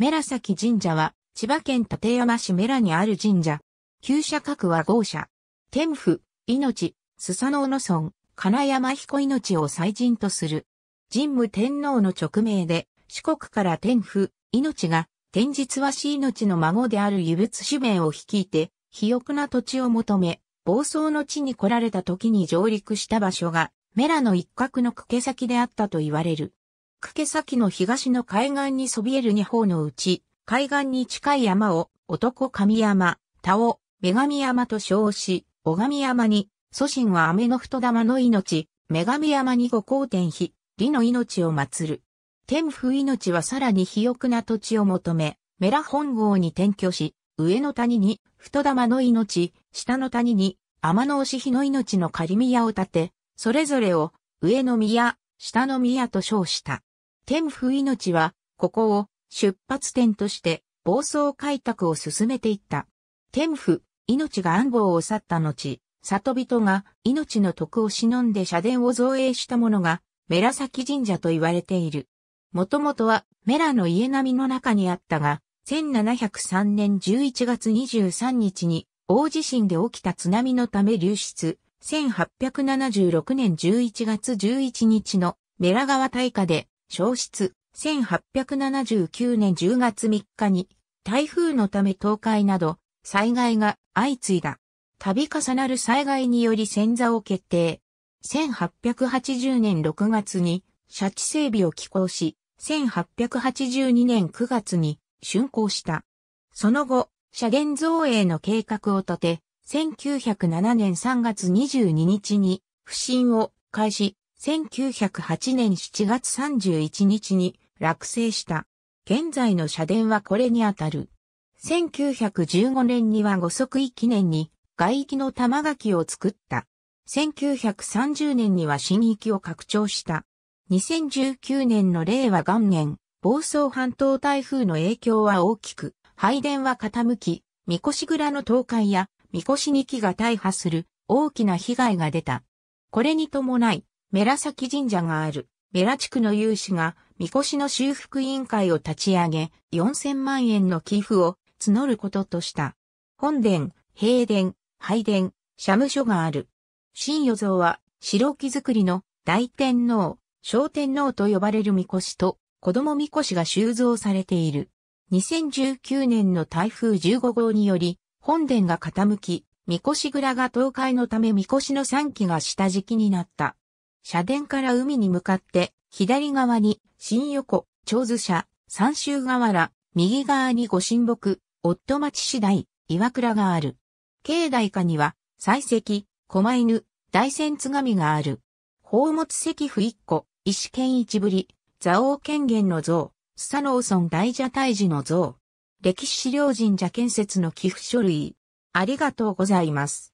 メラサキ神社は、千葉県館山市メラにある神社。旧社各は豪社。天府、命、スサノオノ村、金山彦命を祭神とする。神武天皇の直命で、四国から天府、命が、天日和し命の孫である湯仏主名を率いて、肥沃な土地を求め、暴走の地に来られた時に上陸した場所が、メラの一角の駆け先であったと言われる。掛先の東の海岸にそびえる二方のうち、海岸に近い山を男神山、田尾、女神山と称し、小神山に、祖神は雨の太玉の命、女神山に五光天妃、理の命を祀る。天府命はさらに肥沃な土地を求め、メラ本郷に転居し、上の谷に、太玉の命、下の谷に、天の押し日の命の仮宮を建て、それぞれを、上の宮、下の宮と称した。天府命は、ここを出発点として暴走開拓を進めていった。天府命が暗号を去った後、里人が命の徳を忍んで社殿を造営したものが、メラ崎神社と言われている。もともとはメラの家並みの中にあったが、1703年11月23日に大地震で起きた津波のため流出、1876年11月11日のメラ川大火で消失。1879年10月3日に台風のため倒壊など災害が相次いだ。度重なる災害により戦座を決定。1880年6月に車地整備を寄港し、1882年9月に竣工した。その後、社源造営の計画を立て、1907年3月22日に不審を開始、1908年7月31日に落成した。現在の社殿はこれにあたる。1915年には五足位記念に外域の玉垣を作った。1930年には新域を拡張した。2019年の令和元年、房総半島台風の影響は大きく、拝殿は傾き、みこし蔵の倒壊や、みこし木が大破する大きな被害が出た。これに伴い、メラサキ神社がある、メラ地区の有志が、みこしの修復委員会を立ち上げ、4000万円の寄付を募ることとした。本殿、平殿、拝殿、社務所がある。新与像は、白木造りの大天皇、小天皇と呼ばれるみこしと、子供みこしが収蔵されている。2019年の台風15号により、本殿が傾き、みこし蔵が倒壊のためみこしの3基が下敷きになった。社殿から海に向かって、左側に新横、長津社、三州河原、右側に御神木、夫町次第、岩倉がある。境内下には、採石、狛犬、大仙津神がある。宝物石府一個、石剣一ぶり、蔵王権限の像、スサノー大蛇大寺の像。歴史資料神社建設の寄付書類。ありがとうございます。